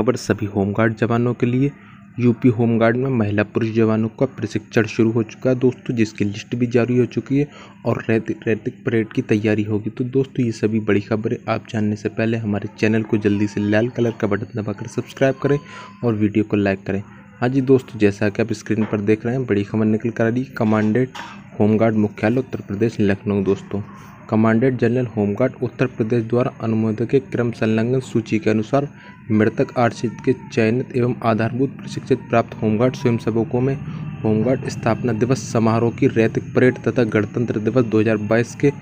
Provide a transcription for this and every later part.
खबर सभी होमगार्ड जवानों के लिए यूपी होमगार्ड में महिला पुरुष जवानों का प्रशिक्षण शुरू हो चुका है दोस्तों जिसकी लिस्ट भी जारी हो चुकी है और रैतिक परेड की तैयारी होगी तो दोस्तों ये सभी बड़ी खबरें आप जानने से पहले हमारे चैनल को जल्दी से लाल कलर का बटन दबाकर सब्सक्राइब करें और वीडियो को लाइक करें हाँ जी दोस्तों जैसा कि आप स्क्रीन पर देख रहे हैं बड़ी खबर निकल कर आ रही है कमांडेंट होमगार्ड मुख्यालय उत्तर प्रदेश लखनऊ दोस्तों commandant general home guard Uttar Pradesh द्वारा अनुमोदित के क्रम संलग्न सूची के अनुसार मृतक आरक्षित के चयनित एवं आधारभूत प्रशिक्षित प्राप्त होमगार्ड स्वयंसेवकों में होमगार्ड स्थापना दिवस समारोह की रैतिक परेड तथा गणतंत्र दिवस 2022 के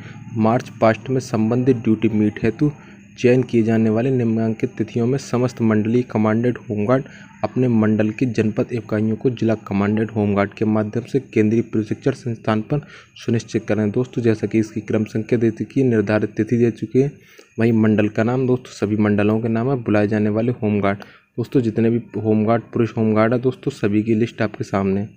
मार्च पास्ट में संबंधित ड्यूटी मीट हेतु चयन किए जाने वाले निम्नांकित तिथियों में समस्त मंडलीय कमांडेंट होमगार्ड अपने मंडल की जनपद इकाइयों को जिला कमांडेंट होमगार्ड के माध्यम से केंद्रीय प्रशिक्षण संस्थान पर सुनिश्चित करें दोस्तों जैसा कि इसकी क्रम संख्या दे चुकी है निर्धारित तिथि दे चुकी है वहीं मंडल का नाम दोस्तों सभी मंडलों के नाम है बुलाए जाने वाले होमगार्ड दोस्तों जितने भी होमगार्ड पुरुष होमगार्ड है दोस्तों सभी की लिस्ट आपके सामने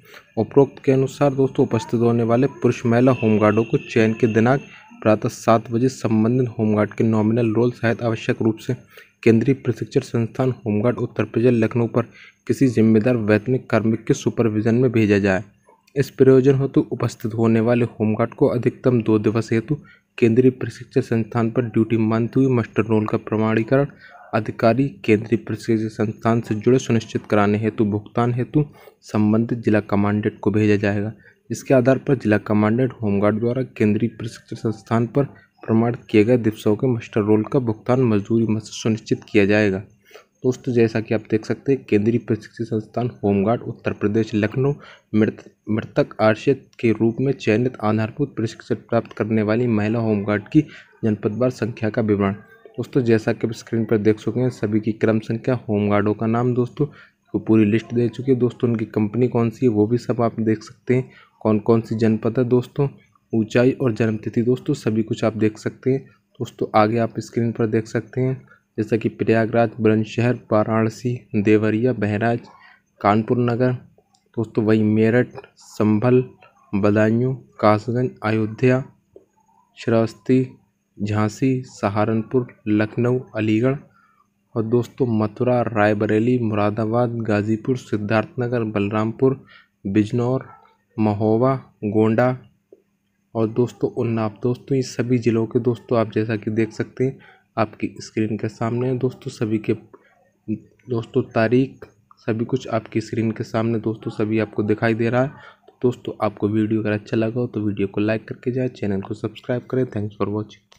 उपरोक्त के अनुसार दोस्तों उपस्थित होने वाले पुरुष महिला होमगार्डों को चयन के दिनांक प्रातः सात बजे संबंधित होमगार्ड के नॉमिनल रोल सहित आवश्यक रूप से केंद्रीय प्रशिक्षण संस्थान होमगार्ड उत्तर प्रदेश लखनऊ पर किसी जिम्मेदार वैतनिक कार्मिक के सुपरविजन में भेजा जाए इस प्रयोजन हेतु उपस्थित होने वाले होमगार्ड को अधिकतम दो दिवस हेतु केंद्रीय प्रशिक्षण संस्थान पर ड्यूटी मानती हुई मस्टर रोल का प्रमाणीकरण अधिकारी केंद्रीय प्रशिक्षण संस्थान से जुड़े सुनिश्चित कराने हेतु भुगतान हेतु संबंधित जिला कमांडेंट को भेजा जाएगा इसके आधार पर जिला कमांडेंट होमगार्ड द्वारा केंद्रीय प्रशिक्षण संस्थान पर प्रमाणित किए गए दिवसों के मास्टर रोल का भुगतान मजदूरी मत सुनिश्चित किया जाएगा दोस्तों जैसा कि आप देख सकते हैं केंद्रीय प्रशिक्षण संस्थान होमगार्ड उत्तर प्रदेश लखनऊ मृतक आश्रित के रूप में चयनित आधारभूत प्रशिक्षण प्राप्त करने वाली महिला होमगार्ड की जनपदवार संख्या का विवरण दोस्तों जैसा कि आप स्क्रीन पर देख सकते हैं सभी की क्रम संख्या होमगार्डों का नाम दोस्तों वो पूरी लिस्ट दे चुके हैं दोस्तों उनकी कंपनी कौन सी है वो भी सब आप देख सकते हैं कौन कौन सी जनपद है दोस्तों ऊंचाई और जन्मतिथि दोस्तों सभी कुछ आप देख सकते हैं दोस्तों आगे आप स्क्रीन पर देख सकते हैं जैसा कि प्रयागराज बुलंदशहर वाराणसी देवरिया बहराज कानपुर नगर दोस्तों वही मेरठ संभल बदायूं कासगंज अयोध्या श्रावस्ती झांसी सहारनपुर लखनऊ अलीगढ़ और दोस्तों मथुरा रायबरेली मुरादाबाद गाजीपुर सिद्धार्थनगर बलरामपुर बिजनौर महोबा गोंडा और दोस्तों उन्नाव दोस्तों ये सभी ज़िलों के दोस्तों आप जैसा कि देख सकते हैं आपकी स्क्रीन के सामने दोस्तों सभी के दोस्तों तारीख सभी कुछ आपकी स्क्रीन के सामने दोस्तों सभी आपको दिखाई दे रहा है तो दोस्तों आपको वीडियो अगर अच्छा लगा हो तो वीडियो को लाइक करके जाए चैनल को सब्सक्राइब करें थैंक्स फॉर वॉचिंग